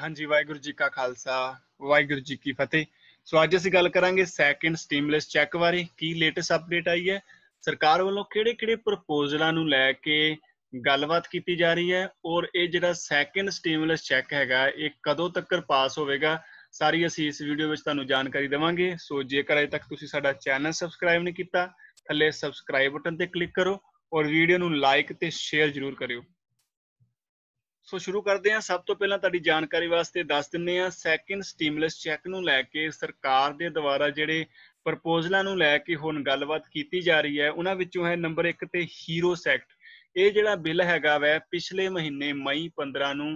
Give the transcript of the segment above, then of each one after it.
ਹਾਂਜੀ ਵਾਹਿਗੁਰੂ ਜੀ ਕਾ ਖਾਲਸਾ ਵਾਹਿਗੁਰੂ ਜੀ ਕੀ ਫਤਿਹ ਸੋ ਅੱਜ ਅਸੀਂ ਗੱਲ ਕਰਾਂਗੇ ਸੈਕੰਡ ਸਟੀਮਲੈਸ ਚੈੱਕ ਬਾਰੇ ਕੀ ਲੇਟੈਸਟ ਅਪਡੇਟ ਆਈ ਹੈ ਸਰਕਾਰ ਵੱਲੋਂ ਕਿਹੜੇ-ਕਿਹੜੇ ਪ੍ਰਪੋਜ਼ਲਾਂ ਨੂੰ ਲੈ ਕੇ ਗੱਲਬਾਤ ਕੀਤੀ ਜਾ ਰਹੀ ਹੈ ਔਰ ਇਹ ਜਿਹੜਾ ਸੈਕੰਡ ਸਟੀਮਲੈਸ ਚੈੱਕ ਹੈਗਾ ਇਹ ਕਦੋਂ ਤੱਕ ਪਾਸ ਹੋਵੇਗਾ ਸਾਰੀ ਅਸੀਂ ਇਸ ਵੀਡੀਓ ਵਿੱਚ ਤੁਹਾਨੂੰ ਜਾਣਕਾਰੀ ਦੇਵਾਂਗੇ ਸੋ ਜੇਕਰ ਅਜੇ ਤੱਕ ਤੁਸੀਂ ਸਾਡਾ ਚੈਨਲ ਸਬਸਕ੍ਰਾਈਬ ਨਹੀਂ ਕੀਤਾ ਥੱਲੇ ਸਬਸਕ੍ਰਾਈਬ ਬਟਨ ਤੇ ਕਲਿੱਕ ਕਰੋ ਔਰ ਵੀਡੀਓ ਨੂੰ ਲਾਈਕ ਤੇ ਸ਼ੇਅਰ ਜ਼ਰੂਰ ਕਰਿਓ ਸੋ ਸ਼ੁਰੂ ਕਰਦੇ ਹਾਂ ਸਭ ਤੋਂ ਪਹਿਲਾਂ ਤੁਹਾਡੀ ਜਾਣਕਾਰੀ ਵਾਸਤੇ ਦੱਸ ਦਿੰਨੇ ਆ ਸੈਕਿੰਡ ਸਟੀਮਲਸ ਚੈੱਕ ਨੂੰ ਲੈ ਕੇ ਸਰਕਾਰ ਦੇ ਦੁਆਰਾ ਜਿਹੜੇ ਪ੍ਰਪੋਜ਼ਲਾਂ ਨੂੰ ਲੈ ਕੇ ਹੁਣ ਗੱਲਬਾਤ ਕੀਤੀ ਜਾ ਰਹੀ ਹੈ ਉਹਨਾਂ ਵਿੱਚੋਂ ਹੈ ਨੰਬਰ 1 ਤੇ ਹੀਰੋ ਸੈਕਟ ਇਹ ਜਿਹੜਾ ਬਿੱਲ ਹੈਗਾ ਵੈ ਪਿਛਲੇ ਮਹੀਨੇ ਮਈ 15 ਨੂੰ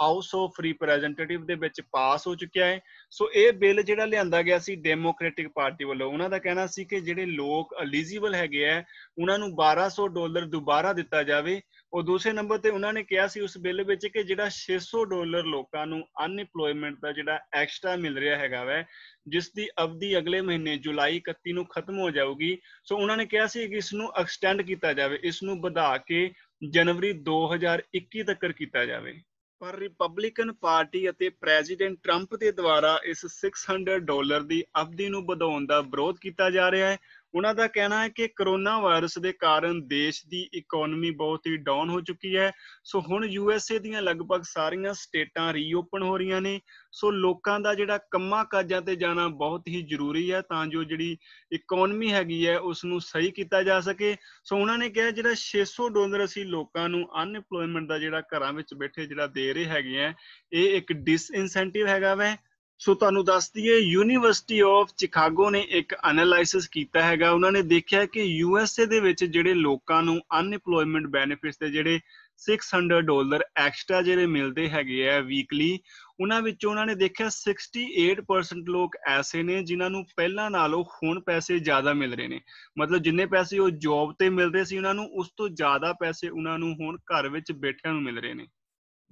ਹਾਊਸ ਆਫ ਰਿਪਰੈਜ਼ੈਂਟੇਟਿਵ ਦੇ ਵਿੱਚ ਪਾਸ ਹੋ ਚੁੱਕਿਆ ਹੈ ਸੋ ਇਹ ਬਿੱਲ ਜਿਹੜਾ ਲਿਆਂਦਾ ਗਿਆ ਸੀ ਡੈਮੋਕ੍ਰੈਟਿਕ ਪਾਰਟੀ ਵੱਲੋਂ ਉਹਨਾਂ ਦਾ ਕਹਿਣਾ ਸੀ ਕਿ ਜਿਹੜੇ ਲੋਕ ਐਲੀਜੀਬਲ ਹੈਗੇ ਆ ਉਹਨਾਂ ਨੂੰ 1200 ਡਾਲਰ ਦੁਬਾਰਾ ਦਿੱਤਾ ਜਾਵੇ ਉਹ ਦੂਸਰੇ ਨੰਬਰ ਤੇ ਉਹਨਾਂ ਨੇ ਕਿਹਾ ਸੀ ਉਸ ਬਿੱਲ ਵਿੱਚ ਕਿ ਜਿਹੜਾ 600 ਡਾਲਰ ਲੋਕਾਂ ਨੂੰ ਅਨਇਮਪਲੋਇਮੈਂਟ ਦਾ ਜਿਹੜਾ ਐਕਸਟਰਾ ਮਿਲ ਰਿਹਾ ਹੈਗਾ ਵੈ ਜਿਸ ਦੀ ਅਵਧੀ ਅਗਲੇ ਮਹੀਨੇ ਜੁਲਾਈ 31 ਨੂੰ ਖਤਮ ਹੋ ਜਾਊਗੀ ਸੋ ਉਹਨਾਂ ਨੇ ਕਿਹਾ ਸੀ ਕਿ ਇਸ ਨੂੰ ਐਕਸਟੈਂਡ ਕੀਤਾ ਜਾਵੇ ਇਸ ਨੂੰ ਵਧਾ ਕੇ ਜਨਵਰੀ 2021 ਤੱਕ ਕੀਤਾ ਜਾਵੇ ਪਰ ਰਿਪਬਲਿਕਨ ਪਾਰਟੀ ਅਤੇ ਪ੍ਰੈਜ਼ੀਡੈਂਟ ਟਰੰਪ ਦੇ ਦੁਆਰਾ ਇਸ 600 ਡਾਲਰ ਦੀ ਅਵਧੀ ਨੂੰ ਵਧਾਉਣ ਦਾ ਵਿਰੋਧ ਕੀਤਾ ਜਾ ਰਿਹਾ ਹੈ ਉਹਨਾਂ ਦਾ ਕਹਿਣਾ ਹੈ ਕਿ ਕਰੋਨਾ ਵਾਇਰਸ ਦੇ ਕਾਰਨ ਦੇਸ਼ ਦੀ ਇਕਨੋਮੀ ਬਹੁਤ ਹੀ ਡਾਊਨ ਹੋ ਚੁੱਕੀ ਹੈ ਸੋ ਹੁਣ ਯੂਐਸਏ ਦੀਆਂ ਲਗਭਗ ਸਾਰੀਆਂ ਸਟੇਟਾਂ ਰੀਓਪਨ ਹੋ ਰਹੀਆਂ ਨੇ ਸੋ ਲੋਕਾਂ ਦਾ ਜਿਹੜਾ ਕੰਮਾਂ ਕਾਜਾਂ ਤੇ ਜਾਣਾ ਬਹੁਤ ਹੀ ਜ਼ਰੂਰੀ ਹੈ ਤਾਂ ਜੋ ਜਿਹੜੀ ਇਕਨੋਮੀ ਹੈਗੀ ਹੈ ਉਸ ਨੂੰ ਸਹੀ ਕੀਤਾ ਜਾ ਸਕੇ ਸੋ ਉਹਨਾਂ ਨੇ ਕਿਹਾ ਜਿਹੜਾ 600 ਡਾਲਰ ਅਸੀਂ ਲੋਕਾਂ ਨੂੰ ਅਨਐਮਪਲੋਇਮੈਂਟ ਦਾ ਜਿਹੜਾ ਘਰਾਂ ਵਿੱਚ ਬੈਠੇ ਜਿਹੜਾ ਦੇ ਰਹੇ ਹੈਗੇ ਆ ਇਹ ਇੱਕ ਡਿਸਇਨਸੈਂਟਿਵ ਹੈਗਾ ਵੈ ਸੋ ਤੁਹਾਨੂੰ ਦੱਸ ਦਈਏ ਯੂਨੀਵਰਸਿਟੀ ਆਫ ਚਿਕਾਗੋ ਨੇ ਇੱਕ ਐਨਾਲਾਈਸਿਸ ਕੀਤਾ ਹੈਗਾ ਉਹਨਾਂ ਨੇ ਦੇਖਿਆ ਕਿ ਯੂ ਐਸ ਏ ਦੇ ਵਿੱਚ ਜਿਹੜੇ ਲੋਕਾਂ ਨੂੰ ਅਨਪਲੋਇਮੈਂਟ ਬੈਨੀਫਿਟਸ ਦੇ ਜਿਹੜੇ 600 ਡਾਲਰ ਐਕਸਟਰਾ ਜਿਹੜੇ ਮਿਲਦੇ ਹੈਗੇ ਆ ਵੀਕਲੀ ਉਹਨਾਂ ਵਿੱਚ ਉਹਨਾਂ ਨੇ ਦੇਖਿਆ 68% ਲੋਕ ਐਸੇ ਨੇ ਜਿਨ੍ਹਾਂ ਨੂੰ ਪਹਿਲਾਂ ਨਾਲੋਂ ਹੁਣ ਪੈਸੇ ਜ਼ਿਆਦਾ ਮਿਲ ਰਹੇ ਨੇ ਮਤਲਬ ਜਿੰਨੇ ਪੈਸੇ ਉਹ ਜੌਬ ਤੇ ਮਿਲਦੇ ਸੀ ਉਹਨਾਂ ਨੂੰ ਉਸ ਤੋਂ ਜ਼ਿਆਦਾ ਪੈਸੇ ਉਹਨਾਂ ਨੂੰ ਹੁਣ ਘਰ ਵਿੱਚ ਬੈਠਿਆਂ ਨੂੰ ਮਿਲ ਰਹੇ ਨੇ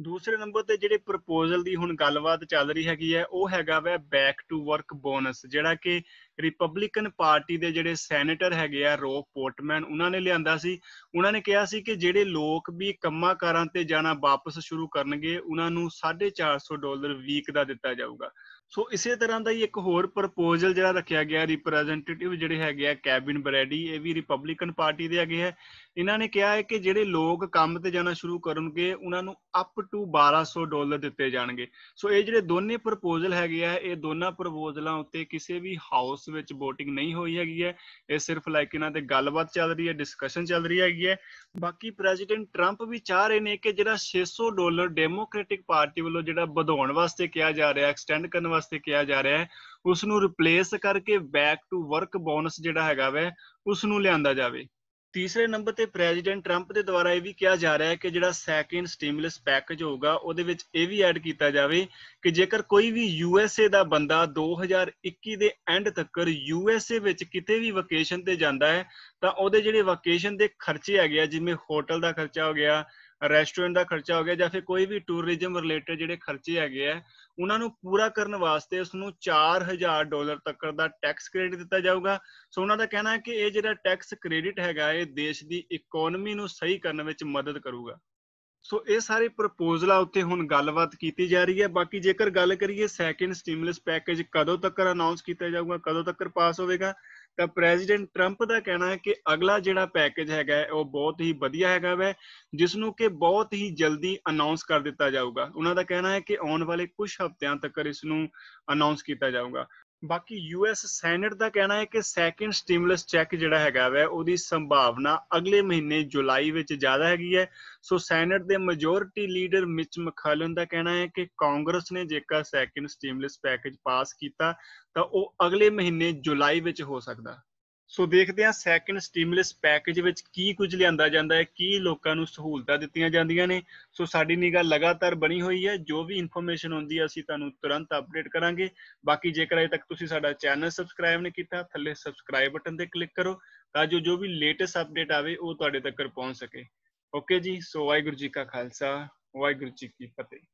ਦੂਸਰੇ ਨੰਬਰ ਤੇ ਜਿਹੜੇ ਪ੍ਰਪੋਜ਼ਲ ਦੀ ਹੁਣ ਗੱਲਬਾਤ ਚੱਲ ਰਹੀ ਹੈਗੀ ਹੈ ਉਹ ਹੈਗਾ ਵੈ ਬੈਕ ਟੂ ਵਰਕ ਬੋਨਸ ਜਿਹੜਾ ਕਿ ਰਿਪਬਲਿਕਨ ਪਾਰਟੀ ਦੇ ਜਿਹੜੇ ਸੈਨੇਟਰ ਹੈਗੇ ਆ ਰੋਕ ਪੋਰਟਮੈਨ ਉਹਨਾਂ ਨੇ ਲਿਆਂਦਾ ਸੀ ਉਹਨਾਂ ਨੇ ਕਿਹਾ ਸੀ ਕਿ ਜਿਹੜੇ ਲੋਕ ਵੀ ਕੰਮਾਂਕਾਰਾਂ ਤੇ ਜਾਣਾ ਵਾਪਸ ਸ਼ੁਰੂ ਕਰਨਗੇ ਉਹਨਾਂ ਨੂੰ 450 ਡਾਲਰ ਵੀਕ ਦਾ ਦਿੱਤਾ ਜਾਊਗਾ ਸੋ ਇਸੇ ਤਰ੍ਹਾਂ ਦਾ ਹੀ ਇੱਕ ਹੋਰ ਪ੍ਰਪੋਜ਼ਲ ਜਿਹੜਾ ਰੱਖਿਆ ਗਿਆ ਰਿਪਰੈਜ਼ੈਂਟੇਟਿਵ ਜਿਹੜੇ ਹੈਗੇ ਆ ਕੈਬਿਨ ਬਰੈਡੀ ਇਹ ਵੀ ਰਿਪਬਲਿਕਨ ਪਾਰਟੀ ਦੇ ਹੈਗੇ ਆ ਇਹਨਾਂ ਨੇ ਕਿਹਾ ਹੈ ਕਿ ਜਿਹੜੇ ਲੋਕ ਕੰਮ ਤੇ ਜਾਣਾ ਸ਼ੁਰੂ ਕਰਨਗੇ ਉਹਨਾਂ ਨੂੰ ਅਪ ਟੂ 1200 ਡਾਲਰ ਦਿੱਤੇ ਜਾਣਗੇ ਸੋ ਇਹ ਜਿਹੜੇ ਦੋਨੇ ਪ੍ਰਪੋਜ਼ਲ ਹੈਗੇ ਆ ਇਹ ਦੋਨਾਂ ਪ੍ਰਪੋਜ਼ਲਾਂ ਉੱਤੇ ਕਿਸੇ ਵੀ ਹਾਊਸ ਵਿੱਚ VOTING ਨਹੀਂ ਹੋਈ ਹੈਗੀ ਹੈ ਇਹ ਸਿਰਫ ਲਾਈਕ ਇਹਨਾਂ ਤੇ ਗੱਲਬਾਤ ਚੱਲ ਰਹੀ ਹੈ ਡਿਸਕਸ਼ਨ ਚੱਲ ਰਹੀ ਹੈਗੀ ਹੈ ਬਾਕੀ ਪ੍ਰੈਜ਼ੀਡੈਂਟ ਟਰੰਪ ਵੀ ਚਾਹ ਰਹੇ ਨੇ ਕਿ ਜਿਹੜਾ 600 ਡਾਲਰ ਡੈਮੋਕ੍ਰੈਟਿਕ ਪਾਰਟੀ ਵੱਲੋਂ ਜਿਹੜਾ ਵਧਾਉਣ ਵਾਸਤੇ ਕਿਹਾ ਜਾ ਰਿਹਾ ਐਕਸਟੈਂਡ ਕਰਨ ਵਾਸਤੇ ਕਿਹਾ ਜਾ ਰਿਹਾ ਹੈ ਉਸ ਨੂੰ ਰਿਪਲੇਸ ਕਰਕੇ ਬੈਕ ਟੂ ਵਰਕ ਬੋਨਸ ਜਿਹੜਾ ਹੈਗਾ ਵੈ ਉਸ ਨੂੰ ਲਿਆਂਦਾ ਜਾਵੇ ਤੀਸਰੇ ਨੰਬਰ ਤੇ ਪ੍ਰੈਜ਼ੀਡੈਂਟ 트ੰਪ ਦੇ ਦੁਆਰਾ ਇਹ ਵੀ ਕਿਹਾ ਜਾ ਰਿਹਾ ਹੈ ਕਿ ਜਿਹੜਾ ਸੈਕੰਡ ਸਟਿਮੂਲਸ ਪੈਕੇਜ ਹੋਊਗਾ ਉਹਦੇ ਵਿੱਚ ਇਹ ਵੀ ਐਡ ਕੀਤਾ ਜਾਵੇ ਕਿ ਜੇਕਰ ਕੋਈ ਵੀ ਯੂਐਸਏ ਦਾ ਬੰਦਾ 2021 ਦੇ ਐਂਡ ਤੱਕ ਯੂਐਸਏ ਵਿੱਚ ਕਿਤੇ ਵੀ ਵਕੇਸ਼ਨ ਤੇ ਜਾਂਦਾ ਹੈ ਤਾਂ ਉਹਦੇ ਜਿਹੜੇ ਵਕੇਸ਼ਨ ਦੇ ਖਰਚੇ ਆ ਗਿਆ ਜਿਵੇਂ ਹੋਟਲ ਦਾ ਖਰਚਾ ਹੋ ਗਿਆ ਰੈਸਟੋਰੈਂਟ ਦਾ ਖਰਚਾ ਹੋ ਗਿਆ ਜਾਂ ਫਿਰ ਕੋਈ ਵੀ ਟੂਰਿਜ਼ਮ ਰਿਲੇਟਡ ਜਿਹੜੇ ਖਰਚੇ ਹੈਗੇ ਆ ਉਹਨਾਂ ਨੂੰ ਪੂਰਾ ਕਰਨ ਵਾਸਤੇ ਉਸ ਨੂੰ 4000 ਡਾਲਰ ਤੱਕ ਦਾ ਟੈਕਸ ਕ੍ਰੈਡਿਟ ਦਿੱਤਾ ਜਾਊਗਾ ਸੋ ਉਹਨਾਂ ਦਾ ਕਹਿਣਾ ਹੈ ਕਿ ਇਹ ਜਿਹੜਾ ਟੈਕਸ ਕ੍ਰੈਡਿਟ ਹੈਗਾ ਇਹ ਦੇਸ਼ ਦੀ ਇਕਨੋਮੀ ਨੂੰ ਸਹੀ ਕਰਨ ਵਿੱਚ ਮਦਦ ਕਰੂਗਾ ਸੋ ਇਹ ਸਾਰੇ ਪ੍ਰਪੋਜ਼ਲਾਂ ਉੱਤੇ ਹੁਣ ਗੱਲਬਾਤ ਕੀਤੀ ਜਾ ਰਹੀ ਹੈ ਬਾਕੀ ਜੇਕਰ ਗੱਲ ਕਰੀਏ ਸੈਕੰਡ ਸਟਿਮੂਲਸ ਪੈਕੇਜ ਕਦੋਂ ਤੱਕ ਅਨਾਉਂਸ ਕੀਤਾ ਜਾਊਗਾ ਕਦੋਂ ਤੱਕ ਪਾਸ ਹੋਵੇਗਾ ਤਾਂ ਪ੍ਰੈਜ਼ੀਡੈਂਟ 트ੰਪ ਦਾ ਕਹਿਣਾ ਹੈ ਕਿ ਅਗਲਾ ਜਿਹੜਾ ਪੈਕੇਜ ਹੈਗਾ ਉਹ ਬਹੁਤ ਹੀ ਵਧੀਆ ਹੈਗਾ ਵੈ ਜਿਸ ਨੂੰ ਕਿ ਬਹੁਤ ਹੀ ਜਲਦੀ ਅਨਾਉਂਸ ਕਰ ਦਿੱਤਾ ਜਾਊਗਾ ਉਹਨਾਂ ਦਾ ਕਹਿਣਾ ਹੈ ਕਿ ਆਉਣ ਵਾਲੇ ਕੁਝ ਹਫ਼ਤਿਆਂ ਤੱਕ ਇਸ ਨੂੰ ਅਨਾਉਂਸ ਕੀਤਾ ਜਾਊਗਾ ਬਾਕੀ ਯੂਐਸ ਸੈਨੇਟ ਦਾ ਕਹਿਣਾ ਹੈ ਕਿ ਸੈਕੰਡ ਸਟਿਮੂਲਸ ਚੈੱਕ ਜਿਹੜਾ ਹੈਗਾ ਵੈ ਉਹਦੀ ਸੰਭਾਵਨਾ ਅਗਲੇ ਮਹੀਨੇ ਜੁਲਾਈ ਵਿੱਚ ਜ਼ਿਆਦਾ ਹੈਗੀ ਹੈ ਸੋ ਸੈਨੇਟ ਦੇ ਮੈਜੋਰਟੀ ਲੀਡਰ ਮਿਚ ਮਖਾਲਨ ਦਾ ਕਹਿਣਾ ਹੈ ਕਿ ਕਾਂਗਰਸ ਨੇ ਜੇਕਰ ਸੈਕੰਡ ਸਟਿਮੂਲਸ ਪੈਕੇਜ ਪਾਸ ਕੀਤਾ ਤਾਂ ਉਹ ਅਗਲੇ ਮਹੀਨੇ ਜੁਲਾਈ ਵਿੱਚ ਹੋ ਸਕਦਾ ਸੋ ਦੇਖਦੇ ਆ ਸੈਕੰਡ ਸਟੀਮੂਲਸ ਪੈਕੇਜ ਵਿੱਚ ਕੀ ਕੁਝ ਲਿਆਂਦਾ ਜਾਂਦਾ ਹੈ ਕੀ ਲੋਕਾਂ ਨੂੰ ਸਹੂਲਤਾਂ ਦਿੱਤੀਆਂ ਜਾਂਦੀਆਂ ਨੇ ਸੋ ਸਾਡੀ ਨਿਗਾਹ ਲਗਾਤਾਰ ਬਣੀ ਹੋਈ ਹੈ ਜੋ ਵੀ ਇਨਫੋਰਮੇਸ਼ਨ ਹੁੰਦੀ ਹੈ ਅਸੀਂ ਤੁਹਾਨੂੰ ਤੁਰੰਤ ਅਪਡੇਟ ਕਰਾਂਗੇ ਬਾਕੀ ਜੇਕਰ ਅਜੇ ਤੱਕ ਤੁਸੀਂ ਸਾਡਾ ਚੈਨਲ ਸਬਸਕ੍ਰਾਈਬ ਨਹੀਂ ਕੀਤਾ ਥੱਲੇ ਸਬਸਕ੍ਰਾਈਬ ਬਟਨ ਤੇ ਕਲਿੱਕ ਕਰੋ ਤਾਂ ਜੋ ਜੋ ਵੀ ਲੇਟੈਸਟ ਅਪਡੇਟ ਆਵੇ ਉਹ ਤੁਹਾਡੇ ਤੱਕ ਪਹੁੰਚ ਸਕੇ ਓਕੇ ਜੀ ਸੋ ਵਾਹਿਗੁਰੂ ਜੀ ਕਾ ਖਾਲਸਾ ਵਾਹਿਗੁਰੂ ਜੀ ਕੀ ਫਤਿਹ